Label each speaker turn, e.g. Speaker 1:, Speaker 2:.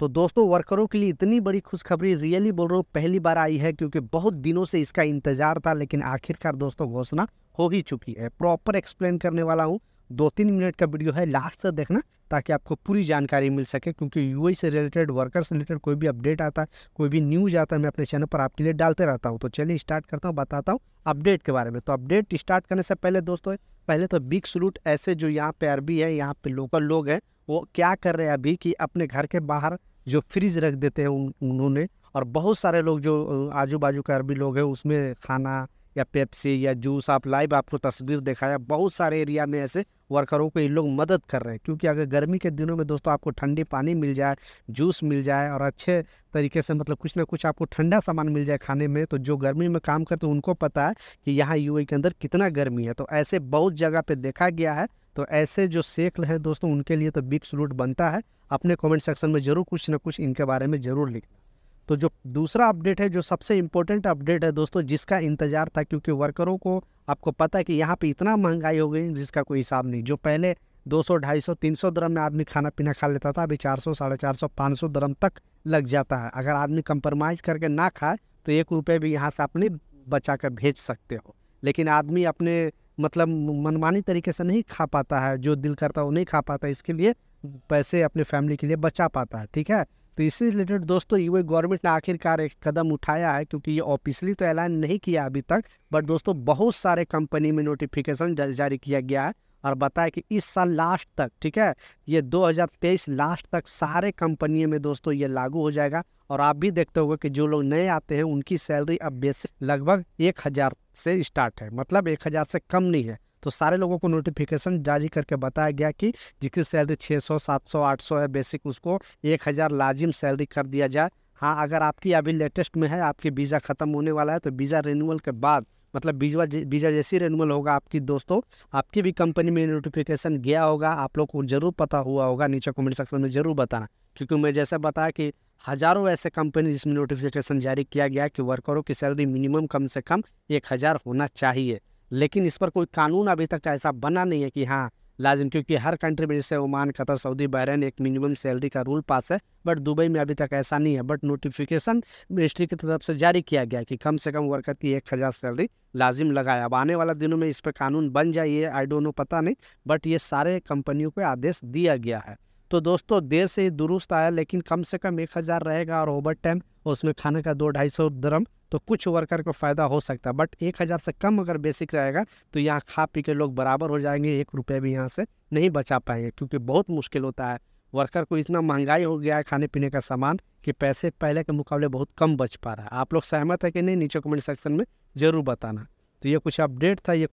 Speaker 1: तो दोस्तों वर्करों के लिए इतनी बड़ी खुशखबरी रियली बोल रहा हूँ पहली बार आई है क्योंकि बहुत दिनों से इसका इंतजार था लेकिन आखिरकार दोस्तों घोषणा हो ही चुकी है प्रॉपर एक्सप्लेन करने वाला हूँ दो तीन मिनट का वीडियो है लास्ट से देखना ताकि आपको पूरी जानकारी मिल सके क्योंकि यू से रिलेटेड वर्कर से रिलेटेड कोई भी अपडेट आता है कोई भी न्यूज आता है मैं अपने चैनल पर आपके लिए डालते रहता हूँ तो चलिए स्टार्ट करता हूँ बताता हूँ अपडेट के बारे में तो अपडेट स्टार्ट करने से पहले दोस्तों पहले तो बिग सलूट ऐसे जो यहाँ पे अरबी है यहाँ पे लोकल लोग हैं वो क्या कर रहे हैं अभी कि अपने घर के बाहर जो फ्रिज रख देते हैं उन्होंने और बहुत सारे लोग जो आजू बाजू के अरबी लोग हैं उसमें खाना या पेप्सी या जूस आप लाइव आपको तस्वीर दिखाया बहुत सारे एरिया में ऐसे वर्करों को ये लोग मदद कर रहे हैं क्योंकि अगर गर्मी के दिनों में दोस्तों आपको ठंडी पानी मिल जाए जूस मिल जाए और अच्छे तरीके से मतलब कुछ ना कुछ आपको ठंडा सामान मिल जाए खाने में तो जो गर्मी में काम करते हैं उनको पता है कि यहाँ यू के अंदर कितना गर्मी है तो ऐसे बहुत जगह पर देखा गया है तो ऐसे जो सेक हैं दोस्तों उनके लिए तो बिग सलूट बनता है अपने कॉमेंट सेक्शन में ज़रूर कुछ ना कुछ इनके बारे में ज़रूर लिखना तो जो दूसरा अपडेट है जो सबसे इम्पोर्टेंट अपडेट है दोस्तों जिसका इंतज़ार था क्योंकि वर्करों को आपको पता है कि यहाँ पे इतना महंगाई हो गई जिसका कोई हिसाब नहीं जो पहले 200, 250, 300 दरम में आदमी खाना पीना खा लेता था अभी 400, साढ़े चार सौ पाँच सौ दरम तक लग जाता है अगर आदमी कंप्रोमाइज़ करके ना खाए तो एक रुपये भी यहाँ से अपने बचा कर भेज सकते हो लेकिन आदमी अपने मतलब मनमानी तरीके से नहीं खा पाता है जो दिल करता है वो नहीं खा पाता इसके लिए पैसे अपने फैमिली के लिए बचा पाता है ठीक है तो इससे रिलेटेड दोस्तों यू गवर्नमेंट ने आखिरकार एक कदम उठाया है क्योंकि ये ऑफिशियली तो ऐलान नहीं किया अभी तक बट दोस्तों बहुत सारे कंपनी में नोटिफिकेशन जारी किया गया है और बताया कि इस साल लास्ट तक ठीक है ये 2023 लास्ट तक सारे कंपनियों में दोस्तों ये लागू हो जाएगा और आप भी देखते होंगे कि जो लोग नए आते हैं उनकी सैलरी अब बेसिक लगभग एक हज़ार से स्टार्ट है मतलब एक हज़ार से कम नहीं है तो सारे लोगों को नोटिफिकेशन जारी करके बताया गया कि जिसकी सैलरी 600 700 800 है बेसिक उसको 1000 लाजिम सैलरी कर दिया जाए हाँ अगर आपकी अभी लेटेस्ट में है आपकी वीज़ा ख़त्म होने वाला है तो वीज़ा रिन्यूअल के बाद मतलब वीजा वीजा जैसी रिन्यूअल होगा आपकी दोस्तों आपकी भी कंपनी में नोटिफिकेशन गया होगा आप लोग को जरूर पता हुआ होगा नीचे कमेंट सेक्शन में जरूर बताना क्योंकि मैं जैसे बताया कि हज़ारों ऐसे कंपनी जिसमें नोटिफिकेशन जारी किया गया कि वर्करों की सैलरी मिनिमम कम से कम एक हज़ार होना चाहिए लेकिन इस पर कोई कानून अभी तक ऐसा बना नहीं है कि हाँ लाजिम क्योंकि हर कंट्री में जैसे ओमान कतर सऊदी बहरन एक मिनिमम सैलरी का रूल पास है बट दुबई में अभी तक ऐसा नहीं है बट नोटिफिकेशन मिनिस्ट्री की तरफ से जारी किया गया कि कम से कम वर्कर की एक हज़ार सैलरी लाजिम लगाए अब आने वाला दिनों में इस पर कानून बन जाइए आई डोंट नो पता नहीं बट ये सारे कंपनियों को आदेश दिया गया है तो दोस्तों देर से दुरुस्त आया लेकिन कम से कम एक रहेगा और ओवर टाइम उसमें खाने का दो ढाई सौ तो कुछ वर्कर को फ़ायदा हो सकता है बट एक हज़ार से कम अगर बेसिक रहेगा तो यहाँ खा पी के लोग बराबर हो जाएंगे एक रुपये भी यहाँ से नहीं बचा पाएंगे क्योंकि बहुत मुश्किल होता है वर्कर को इतना महंगाई हो गया है खाने पीने का सामान कि पैसे पहले के मुकाबले बहुत कम बच पा रहा है आप लोग सहमत है कि नहीं नीचे कमेंट सेक्शन में ज़रूर बताना तो ये कुछ अपडेट था ये